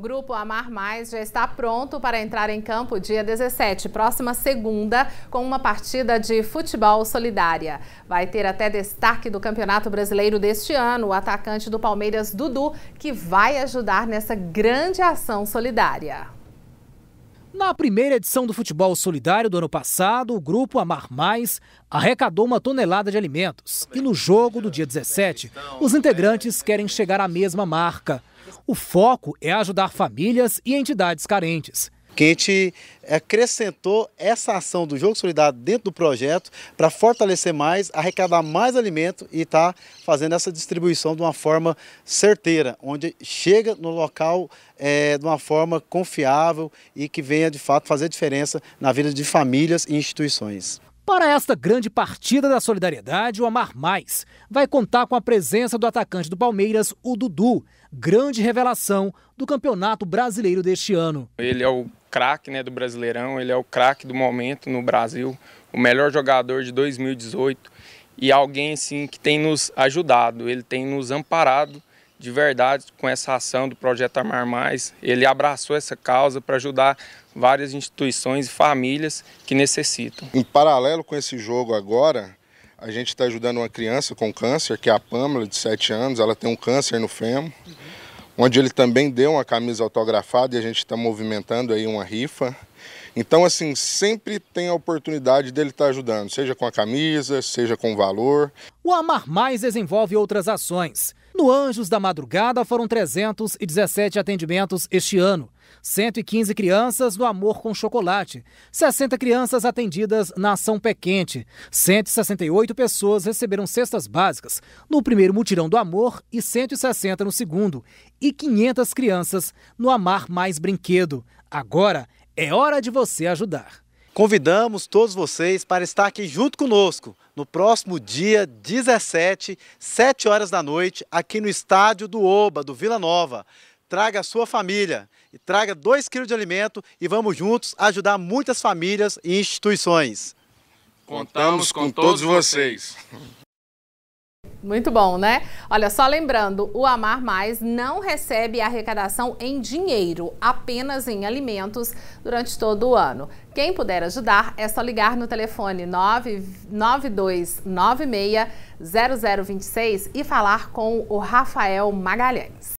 O Grupo Amar Mais já está pronto para entrar em campo dia 17, próxima segunda, com uma partida de futebol solidária. Vai ter até destaque do Campeonato Brasileiro deste ano, o atacante do Palmeiras, Dudu, que vai ajudar nessa grande ação solidária. Na primeira edição do Futebol Solidário do ano passado, o grupo Amar Mais arrecadou uma tonelada de alimentos. E no jogo do dia 17, os integrantes querem chegar à mesma marca. O foco é ajudar famílias e entidades carentes que a gente eh, acrescentou essa ação do Jogo Solidário dentro do projeto para fortalecer mais, arrecadar mais alimento e estar tá fazendo essa distribuição de uma forma certeira, onde chega no local é, de uma forma confiável e que venha de fato fazer diferença na vida de famílias e instituições. Para esta grande partida da solidariedade, o Amar Mais vai contar com a presença do atacante do Palmeiras, o Dudu, grande revelação do Campeonato Brasileiro deste ano. Ele é o craque né, do Brasileirão, ele é o craque do momento no Brasil, o melhor jogador de 2018 e alguém assim que tem nos ajudado, ele tem nos amparado de verdade com essa ação do Projeto Amar Mais. Ele abraçou essa causa para ajudar várias instituições e famílias que necessitam. Em paralelo com esse jogo agora, a gente está ajudando uma criança com câncer, que é a Pamela, de 7 anos. Ela tem um câncer no fêmur, uhum. onde ele também deu uma camisa autografada e a gente está movimentando aí uma rifa. Então, assim, sempre tem a oportunidade dele estar tá ajudando, seja com a camisa, seja com o valor. O Amar Mais desenvolve outras ações. No Anjos da Madrugada foram 317 atendimentos este ano, 115 crianças no Amor com Chocolate, 60 crianças atendidas na Ação Pé Quente, 168 pessoas receberam cestas básicas no primeiro mutirão do Amor e 160 no segundo, e 500 crianças no Amar Mais Brinquedo. Agora é hora de você ajudar. Convidamos todos vocês para estar aqui junto conosco no próximo dia 17, 7 horas da noite, aqui no estádio do Oba, do Vila Nova. Traga a sua família e traga 2 quilos de alimento e vamos juntos ajudar muitas famílias e instituições. Contamos com todos vocês. Muito bom, né? Olha, só lembrando, o Amar Mais não recebe arrecadação em dinheiro, apenas em alimentos durante todo o ano. Quem puder ajudar, é só ligar no telefone 0026 e falar com o Rafael Magalhães.